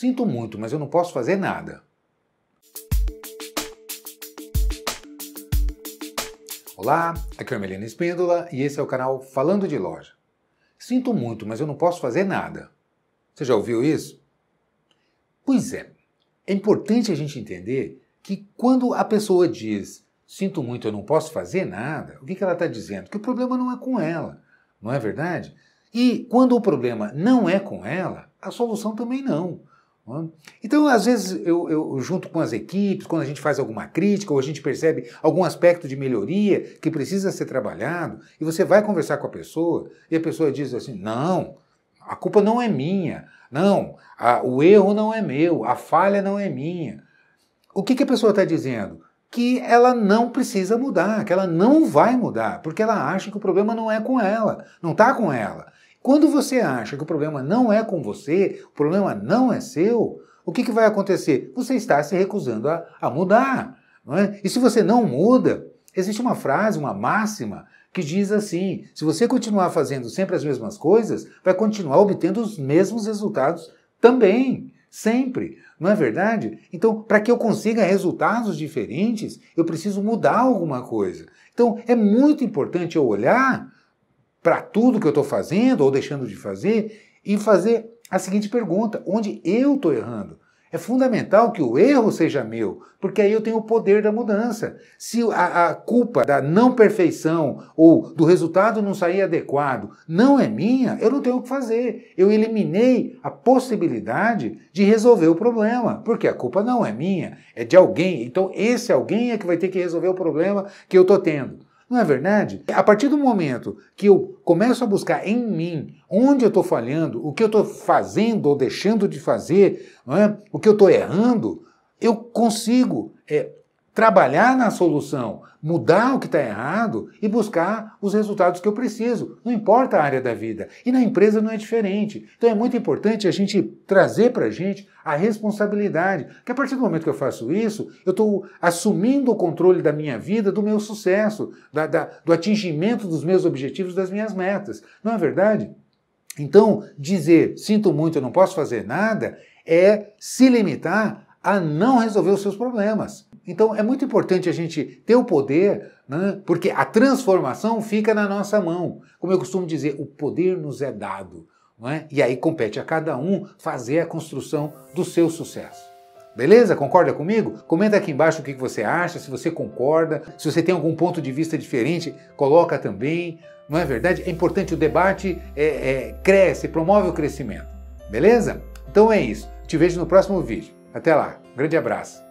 Sinto muito, mas eu não posso fazer nada. Olá, aqui é o Melina Espíndola e esse é o canal Falando de Loja. Sinto muito, mas eu não posso fazer nada. Você já ouviu isso? Pois é, é importante a gente entender que quando a pessoa diz sinto muito, eu não posso fazer nada, o que, ela está dizendo? Que o problema não é com ela, não é verdade? E quando o problema não é com ela, a solução também não. Então, às vezes, eu, eu, junto com as equipes, quando a gente faz alguma crítica ou a gente percebe algum aspecto de melhoria que precisa ser trabalhado, e você vai conversar com a pessoa, e a pessoa diz assim: não, a culpa não é minha, não, a, o erro não é meu, a falha não é minha. O que, que a pessoa está dizendo? Que ela não precisa mudar, que ela não vai mudar, porque ela acha que o problema não é com ela, não está com ela. Quando você acha que o problema não é com você, o problema não é seu, o que, que vai acontecer? Você está se recusando a, a mudar. É? E se você não muda, existe uma frase, uma máxima, que diz assim: se você continuar fazendo sempre as mesmas coisas, vai continuar obtendo os mesmos resultados também. Sempre, não é verdade? Então, para que eu consiga resultados diferentes, eu preciso mudar alguma coisa. Então, é muito importante eu olhar para tudo que eu estou fazendo ou deixando de fazer e fazer a seguinte pergunta: onde eu estou errando? É fundamental que o erro seja meu, porque aí eu tenho o poder da mudança. Se a, a, culpa da não perfeição ou do resultado não sair adequado não é minha, eu não tenho o que fazer. Eu eliminei a possibilidade de resolver o problema, porque a culpa não é minha, é de alguém. Então esse alguém é que vai ter que resolver o problema que eu estou tendo. Não é verdade? A partir do momento que eu começo a buscar em mim onde eu estou falhando, o que eu estou fazendo ou deixando de fazer, é? o que eu estou errando, eu consigo é, trabalhar na solução, mudar o que está errado e buscar os resultados que eu preciso. Não importa a área da vida. E na empresa não é diferente. Então é muito importante a gente trazer para a gente a responsabilidade. Que a partir do momento que eu faço isso, eu estou assumindo o controle da minha vida, do meu sucesso, da, da, do atingimento dos meus objetivos, das minhas metas. Não é verdade? Então, dizer sinto muito, eu não posso fazer nada, é se limitar a não resolver os seus problemas. Então é muito importante a gente ter o poder, né? porque a transformação fica na nossa mão. Como eu costumo dizer, o poder nos é dado. Não é? E aí compete a cada um fazer a construção do seu sucesso. Beleza? Concorda comigo? Comenta aqui embaixo o que você acha, se você concorda, se você tem algum ponto de vista diferente, coloca também. Não é verdade? É importante, o debate é, é, cresce, promove o crescimento. Beleza? Então é isso. Te vejo no próximo vídeo. Até lá, grande abraço!